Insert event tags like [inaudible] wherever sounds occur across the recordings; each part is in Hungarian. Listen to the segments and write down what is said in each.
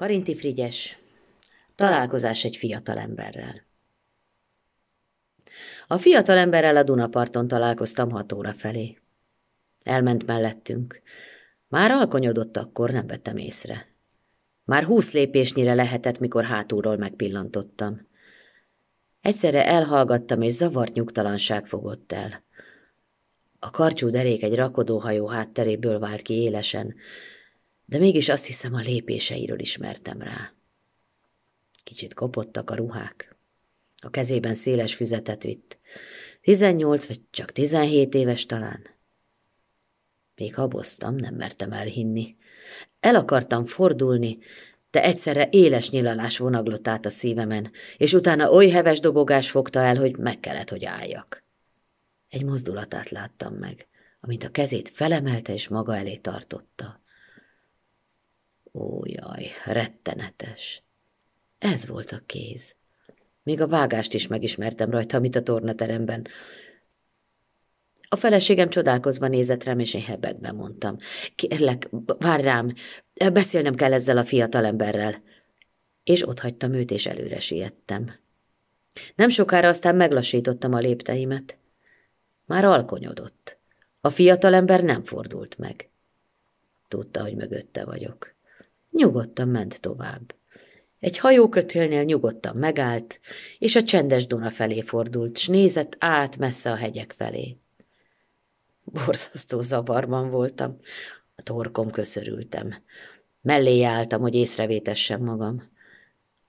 Karinti Frigyes, találkozás egy fiatalemberrel. A fiatalemberrel a Dunaparton találkoztam hat óra felé. Elment mellettünk. Már alkonyodott akkor, nem vettem észre. Már húsz lépésnyire lehetett, mikor hátulról megpillantottam. Egyszerre elhallgattam, és zavart nyugtalanság fogott el. A karcsú derék egy rakodóhajó hátteréből vált ki élesen, de mégis azt hiszem a lépéseiről ismertem rá. Kicsit kopottak a ruhák. A kezében széles füzetet vitt. Tizennyolc vagy csak tizenhét éves talán. Még haboztam, nem mertem elhinni. El akartam fordulni, de egyszerre éles nyilalás vonaglott át a szívemen, és utána oly heves dobogás fogta el, hogy meg kellett, hogy álljak. Egy mozdulatát láttam meg, amint a kezét felemelte és maga elé tartotta. Ó, jaj, rettenetes. Ez volt a kéz. Még a vágást is megismertem rajta, amit a tornateremben. A feleségem csodálkozva nézett rám, és én hebegbe mondtam. Kérlek, várj rám, beszélnem kell ezzel a fiatalemberrel. És ott hagytam őt, és előre siettem. Nem sokára aztán meglassítottam a lépteimet. Már alkonyodott. A fiatalember nem fordult meg. Tudta, hogy mögötte vagyok. Nyugodtan ment tovább. Egy hajókötélnél nyugodtan megállt, és a csendes Duna felé fordult, s nézett át messze a hegyek felé. Borzasztó zavarban voltam. A torkom köszörültem. Mellé álltam, hogy észrevétessem magam.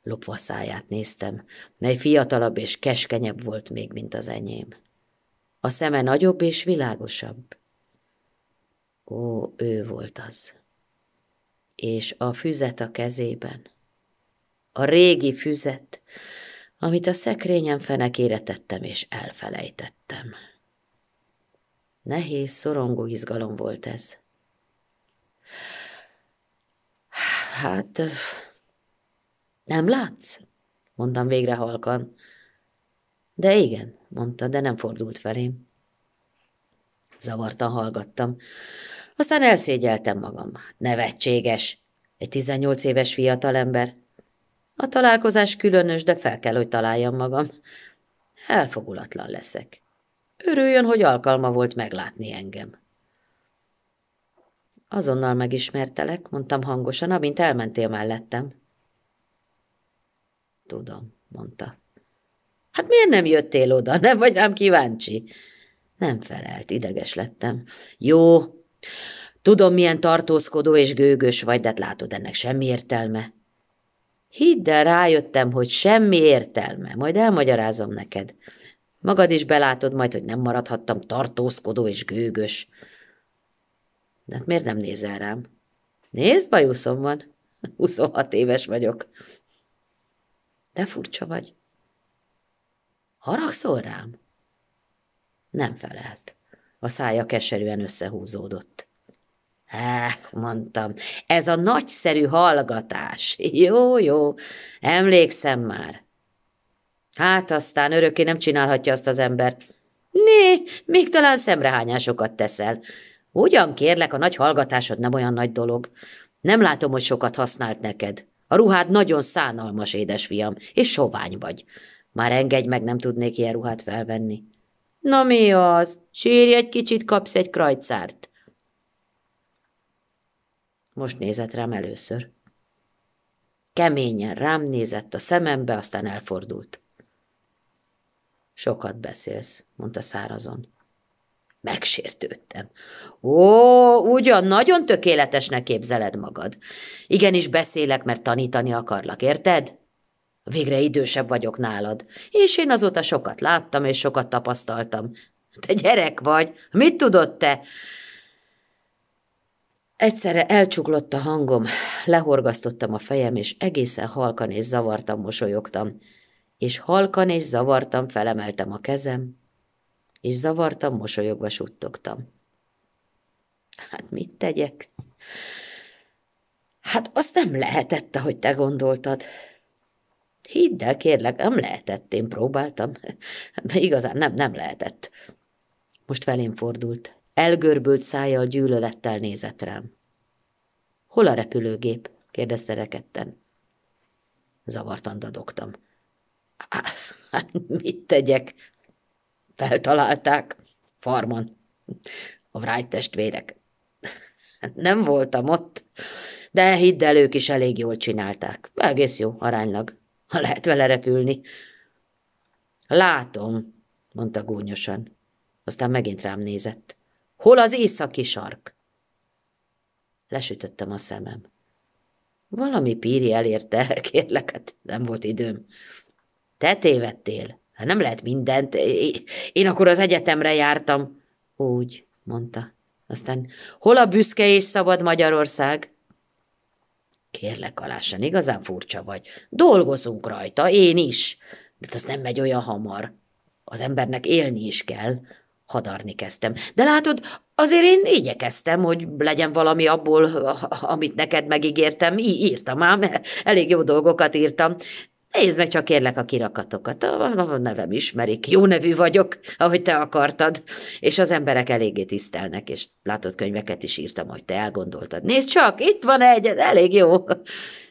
Lopva száját néztem, mely fiatalabb és keskenyebb volt még, mint az enyém. A szeme nagyobb és világosabb. Ó, ő volt az és a füzet a kezében. A régi füzet, amit a szekrényem fenekére tettem és elfelejtettem. Nehéz, szorongó izgalom volt ez. Hát, nem látsz? mondtam végre halkan. De igen, mondta, de nem fordult felém. Zavartan hallgattam. Aztán elszégyeltem magam. Nevetséges! Egy 18 éves fiatalember. A találkozás különös, de fel kell, hogy találjam magam. Elfogulatlan leszek. Örüljön, hogy alkalma volt meglátni engem. Azonnal megismertelek, mondtam hangosan, amint elmentél mellettem. Tudom, mondta. Hát miért nem jöttél oda? Nem vagy rám kíváncsi? Nem felelt, ideges lettem. Jó, Tudom, milyen tartózkodó és gőgös vagy, de hát látod, ennek semmi értelme. Hidd el, rájöttem, hogy semmi értelme, majd elmagyarázom neked. Magad is belátod majd, hogy nem maradhattam tartózkodó és gőgös. De hát miért nem nézel rám? Nézd, bajuszom van. 26 [laughs] éves vagyok. De furcsa vagy. Haragszol rám? Nem felelt. A szája keserűen összehúzódott. Áh, mondtam, ez a nagyszerű hallgatás. Jó, jó, emlékszem már. Hát aztán örökké nem csinálhatja azt az ember. Né, még talán szemrehányásokat teszel. Ugyan kérlek, a nagy hallgatásod nem olyan nagy dolog. Nem látom, hogy sokat használt neked. A ruhád nagyon szánalmas, édesfiam, és sovány vagy. Már engedj meg, nem tudnék ilyen ruhát felvenni. Na mi az? Sírj egy kicsit, kapsz egy krajcárt. Most nézett rám először. Keményen rám nézett a szemembe, aztán elfordult. Sokat beszélsz, mondta szárazon. Megsértődtem. Ó, ugyan nagyon tökéletesnek képzeled magad. Igenis beszélek, mert tanítani akarlak, érted? Végre idősebb vagyok nálad, és én azóta sokat láttam, és sokat tapasztaltam. Te gyerek vagy, mit tudod te? Egyszerre elcsuklott a hangom, lehorgasztottam a fejem, és egészen halkan és zavartam mosolyogtam. És halkan és zavartam felemeltem a kezem, és zavartam mosolyogva suttogtam. Hát mit tegyek? Hát azt nem lehetett, ahogy te gondoltad. Hidd el, kérlek, nem lehetett, én próbáltam, hát, de igazán nem, nem lehetett. Most velém fordult. Elgörbült szájjal gyűlölettel nézett rám. Hol a repülőgép? kérdezte rekedten. Zavartan dadogtam. Hát, mit tegyek? Feltalálták. Farman. A Wright testvérek. Hát, nem voltam ott, de hidd el, ők is elég jól csinálták. Egész jó, aránylag ha lehet vele repülni. Látom, mondta gúnyosan. Aztán megint rám nézett. Hol az északi sark? Lesütöttem a szemem. Valami píri elérte, [laughs] kérlek, hát nem volt időm. Te tévedtél. Hát nem lehet mindent. Én akkor az egyetemre jártam. Úgy, mondta. Aztán, hol a büszke és szabad Magyarország? Kérlek, Alásan, igazán furcsa vagy. Dolgozunk rajta, én is. De az nem megy olyan hamar. Az embernek élni is kell. Hadarni kezdtem. De látod, azért én igyekeztem, hogy legyen valami abból, amit neked megígértem. írtam ám, elég jó dolgokat írtam. Nézd meg csak kérlek a kirakatokat, a nevem ismerik, jó nevű vagyok, ahogy te akartad, és az emberek eléggé tisztelnek, és látott könyveket is írtam, hogy te elgondoltad. Nézd csak, itt van egy, ez elég jó.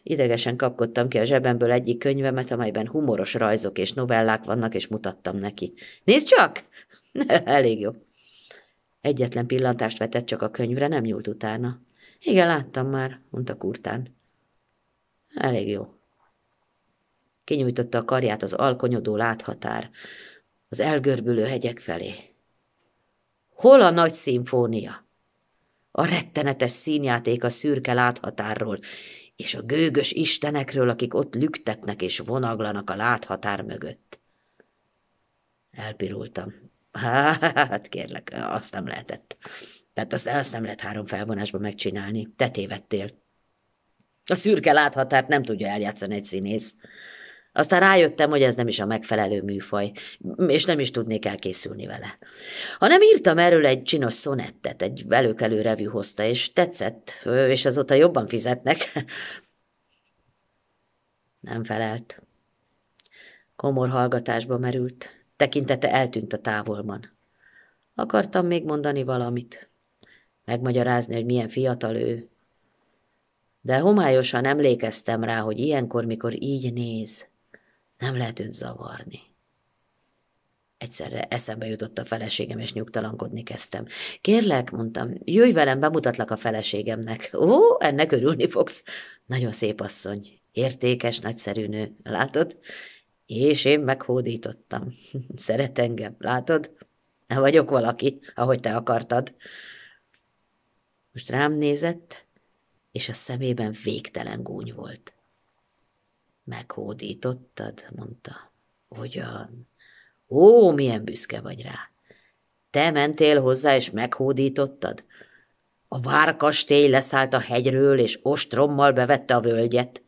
Idegesen kapkodtam ki a zsebemből egyik könyvemet, amelyben humoros rajzok és novellák vannak, és mutattam neki. Nézd csak! [laughs] elég jó. Egyetlen pillantást vetett csak a könyvre, nem nyúlt utána. Igen, láttam már, mondta kurtán. Elég jó, Kinyújtotta a karját az alkonyodó láthatár, az elgörbülő hegyek felé. Hol a nagy szimfónia? A rettenetes színjáték a szürke láthatárról, és a gőgös istenekről, akik ott lüktetnek és vonaglanak a láthatár mögött. Elpirultam. [laughs] Hát, kérlek, azt nem lehetett. Tehát azt, azt nem lehet három felvonásban megcsinálni. Te tévedtél. A szürke láthatárt nem tudja eljátszani egy színész. Aztán rájöttem, hogy ez nem is a megfelelő műfaj, és nem is tudnék elkészülni vele. Hanem írtam erről egy csinos szonettet, egy előkelő revű hozta, és tetszett, és azóta jobban fizetnek. [laughs] Nem felelt. Komor hallgatásba merült, tekintete eltűnt a távolban. Akartam még mondani valamit, megmagyarázni, hogy milyen fiatal ő, de homályosan emlékeztem rá, hogy ilyenkor, mikor így néz, nem lehet őt zavarni. Egyszerre eszembe jutott a feleségem, és nyugtalankodni kezdtem. Kérlek, mondtam, jöjj velem, bemutatlak a feleségemnek. Ó, ennek örülni fogsz. Nagyon szép asszony, értékes, nagyszerű nő, látod? És én meghódítottam. [laughs] Szeret engem, látod? Nem vagyok valaki, ahogy te akartad. Most rám nézett, és a szemében végtelen gúny volt. Meghódítottad, mondta. Hogyan? Ó, milyen büszke vagy rá. Te mentél hozzá, és meghódítottad? A várkastély leszállt a hegyről, és ostrommal bevette a völgyet.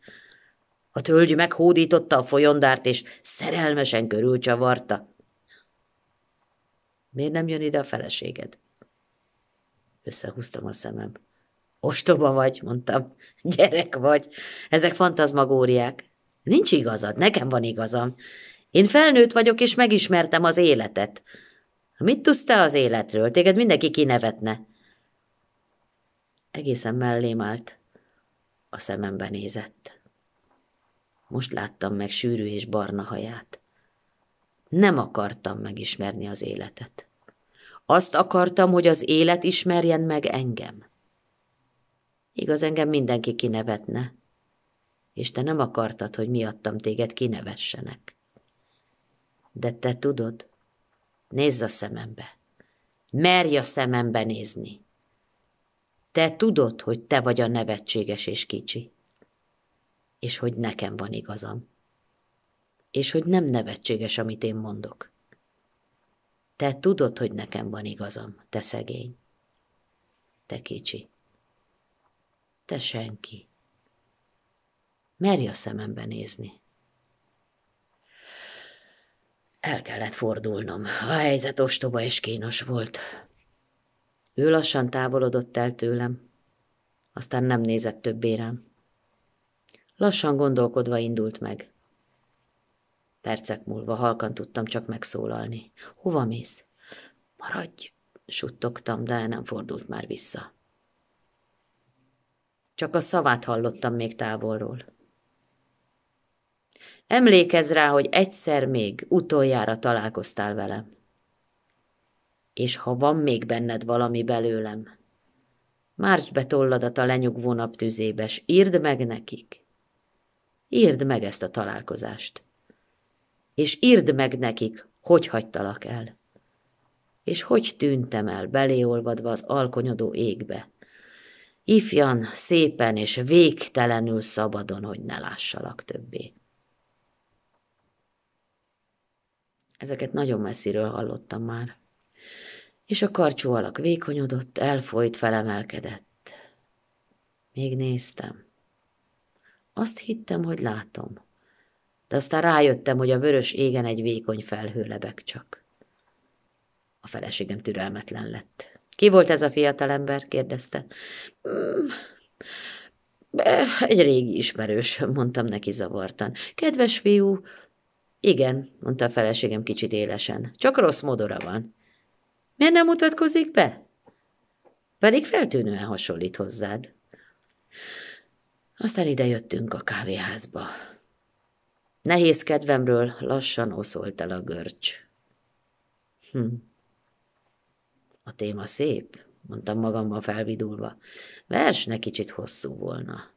A tölgy meghódította a folyondárt, és szerelmesen körülcsavarta. Miért nem jön ide a feleséged? Összehúztam a szemem. Ostoba vagy, mondtam. Gyerek vagy. Ezek fantazmagóriák. Nincs igazad, nekem van igazam. Én felnőtt vagyok, és megismertem az életet. Mit tudsz te az életről? Téged mindenki kinevetne. Egészen mellém állt, a szemembe nézett. Most láttam meg sűrű és barna haját. Nem akartam megismerni az életet. Azt akartam, hogy az élet ismerjen meg engem. Igaz, engem mindenki kinevetne, és te nem akartad, hogy miattam téged kinevessenek. De te tudod, nézz a szemembe. Merj a szemembe nézni. Te tudod, hogy te vagy a nevetséges és kicsi. És hogy nekem van igazam. És hogy nem nevetséges, amit én mondok. Te tudod, hogy nekem van igazam, te szegény. Te kicsi. Te senki. Merj a szemembe nézni. El kellett fordulnom. A helyzet ostoba és kínos volt. Ő lassan távolodott el tőlem, aztán nem nézett többé rám. Lassan gondolkodva indult meg. Percek múlva halkan tudtam csak megszólalni. Hova mész? Maradj! Suttogtam, de nem fordult már vissza. Csak a szavát hallottam még távolról. Emlékezz rá, hogy egyszer még utoljára találkoztál velem. És ha van még benned valami belőlem, márts be tolladat a lenyugvó naptüzébe, s írd meg nekik. Írd meg ezt a találkozást. És írd meg nekik, hogy hagytalak el. És hogy tűntem el, beléolvadva az alkonyodó égbe. Ifjan, szépen és végtelenül szabadon, hogy ne lássalak többé. Ezeket nagyon messziről hallottam már. És a karcsú alak vékonyodott, elfolyt, felemelkedett. Még néztem. Azt hittem, hogy látom. De aztán rájöttem, hogy a vörös égen egy vékony felhő lebeg csak. A feleségem türelmetlen lett. Ki volt ez a fiatalember? kérdezte. Mm, egy régi ismerős, mondtam neki zavartan. Kedves fiú, igen, mondta a feleségem kicsit élesen. Csak rossz modora van. Miért nem mutatkozik be? Pedig feltűnően hasonlít hozzád. Aztán ide jöttünk a kávéházba. Nehéz kedvemről lassan oszolt el a görcs. Hm. A téma szép, mondtam magamban felvidulva. ne kicsit hosszú volna.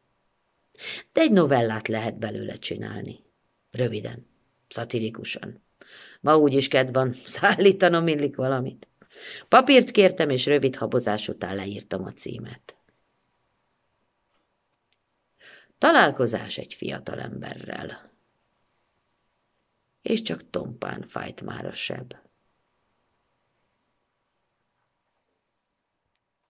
De egy novellát lehet belőle csinálni. Röviden. Szatirikusan. Ma úgyis kedv van, [laughs] szállítanom illik valamit. Papírt kértem, és rövid habozás után leírtam a címet. Találkozás egy fiatal emberrel. És csak tompán fájt már a seb.